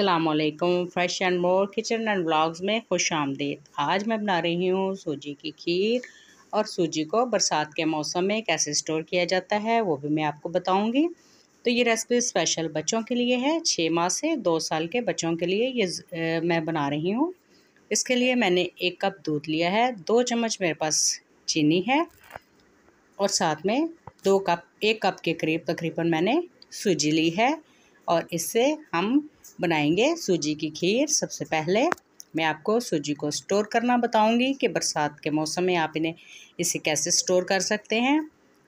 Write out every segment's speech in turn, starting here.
अल्लाम fresh and more kitchen and blogs में खुश आमदीद आज मैं बना रही हूँ सूजी की खीर और सूजी को बरसात के मौसम में कैसे स्टोर किया जाता है वो भी मैं आपको बताऊँगी तो ये रेसिपी स्पेशल बच्चों के लिए है छः माह से दो साल के बच्चों के लिए ये मैं बना रही हूँ इसके लिए मैंने एक कप दूध लिया है दो चम्मच मेरे पास चीनी है और साथ में दो कप एक कप के करीब तकरीबन मैंने सूजी ली है और इससे हम बनाएंगे सूजी की खीर सबसे पहले मैं आपको सूजी को स्टोर करना बताऊंगी कि बरसात के मौसम में आप इन्हें इसे कैसे स्टोर कर सकते हैं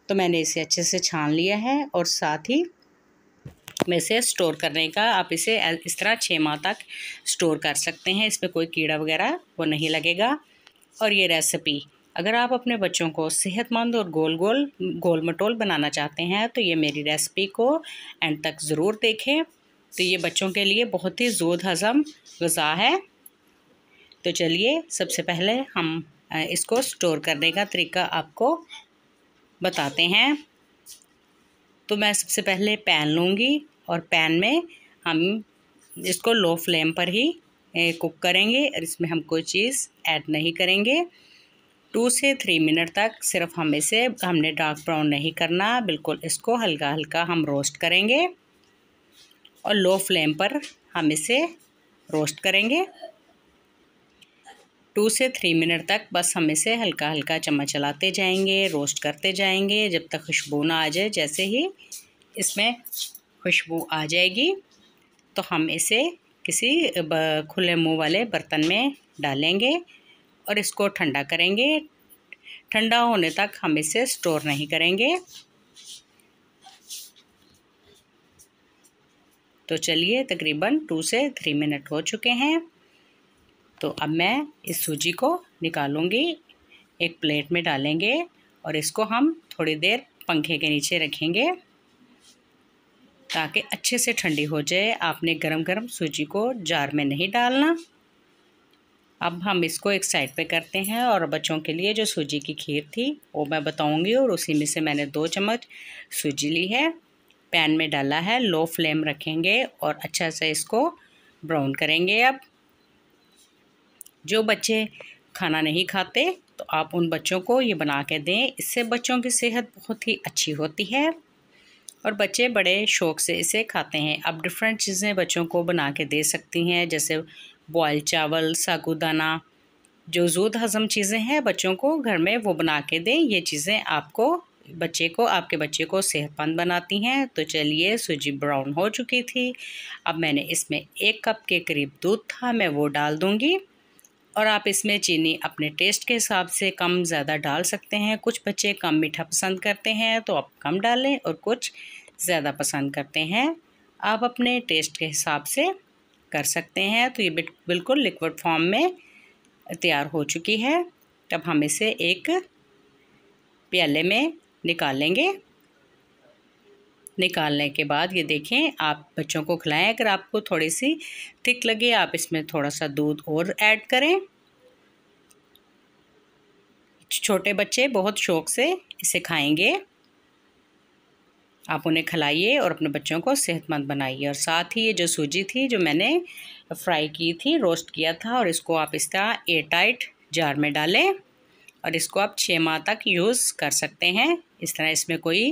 तो मैंने इसे अच्छे से छान लिया है और साथ ही मैं इसे स्टोर करने का आप इसे इस तरह छः माह तक स्टोर कर सकते हैं इसमें कोई कीड़ा वगैरह वो नहीं लगेगा और ये रेसिपी अगर आप अपने बच्चों को सेहतमंद और गोल गोल गोल मटोल बनाना चाहते हैं तो ये मेरी रेसिपी को एंड तक ज़रूर देखें तो ये बच्चों के लिए बहुत ही जोद हज़म गज़ा है तो चलिए सबसे पहले हम इसको स्टोर करने का तरीका आपको बताते हैं तो मैं सबसे पहले पैन लूँगी और पैन में हम इसको लो फ्लेम पर ही कुक करेंगे और इसमें हम कोई चीज़ ऐड नहीं करेंगे टू से थ्री मिनट तक सिर्फ हम इसे हमने डार्क ब्राउन नहीं करना बिल्कुल इसको हल्का हल्का हम रोस्ट करेंगे और लो फ्लेम पर हम इसे रोस्ट करेंगे टू से थ्री मिनट तक बस हम इसे हल्का हल्का चम्मच चलाते जाएंगे रोस्ट करते जाएंगे जब तक खुशबू ना आ जाए जैसे ही इसमें खुशबू आ जाएगी तो हम इसे किसी खुले मुंह वाले बर्तन में डालेंगे और इसको ठंडा करेंगे ठंडा होने तक हम इसे स्टोर नहीं करेंगे तो चलिए तकरीबन टू से थ्री मिनट हो चुके हैं तो अब मैं इस सूजी को निकालूंगी एक प्लेट में डालेंगे और इसको हम थोड़ी देर पंखे के नीचे रखेंगे ताकि अच्छे से ठंडी हो जाए आपने गरम गरम सूजी को जार में नहीं डालना अब हम इसको एक साइड पे करते हैं और बच्चों के लिए जो सूजी की खीर थी वो मैं बताऊंगी और उसी में से मैंने दो चम्मच सूजी ली है पैन में डाला है लो फ्लेम रखेंगे और अच्छा से इसको ब्राउन करेंगे अब जो बच्चे खाना नहीं खाते तो आप उन बच्चों को ये बना के दें इससे बच्चों की सेहत बहुत ही अच्छी होती है और बच्चे बड़े शौक से इसे खाते हैं अब डिफरेंट चीज़ें बच्चों को बना के दे सकती हैं जैसे बॉयल चावल सागुदाना जो जूद हज़म चीज़ें हैं बच्चों को घर में वो बना के दें ये चीज़ें आपको बच्चे को आपके बच्चे को सेहतमंद बनाती हैं तो चलिए सूजी ब्राउन हो चुकी थी अब मैंने इसमें एक कप के करीब दूध था मैं वो डाल दूँगी और आप इसमें चीनी अपने टेस्ट के हिसाब से कम ज़्यादा डाल सकते हैं कुछ बच्चे कम मीठा पसंद करते हैं तो आप कम डालें और कुछ ज़्यादा पसंद करते हैं आप अपने टेस्ट के हिसाब से कर सकते हैं तो ये बिल्कुल लिक्विड फॉर्म में तैयार हो चुकी है तब हम इसे एक प्याले में निकालेंगे निकालने के बाद ये देखें आप बच्चों को खिलाएं अगर आपको थोड़ी सी थिक लगे आप इसमें थोड़ा सा दूध और ऐड करें छोटे बच्चे बहुत शौक से इसे खाएंगे आप उन्हें खिलाइए और अपने बच्चों को सेहतमंद बनाइए और साथ ही ये जो सूजी थी जो मैंने फ्राई की थी रोस्ट किया था और इसको आप इस तरह एयरटाइट जार में डालें और इसको आप छः माह तक यूज़ कर सकते हैं इस तरह इसमें कोई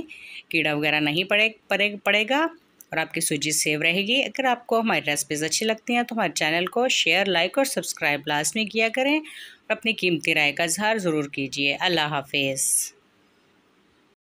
कीड़ा वगैरह नहीं पड़े पड़े पड़ेगा और आपकी सूजी सेव रहेगी अगर आपको हमारी रेसिपीज़ अच्छी लगती हैं तो हमारे चैनल को शेयर लाइक और सब्सक्राइब लाजमी किया करें और अपनी कीमती राय का इजहार ज़रूर कीजिए अल्लाह हाफिज़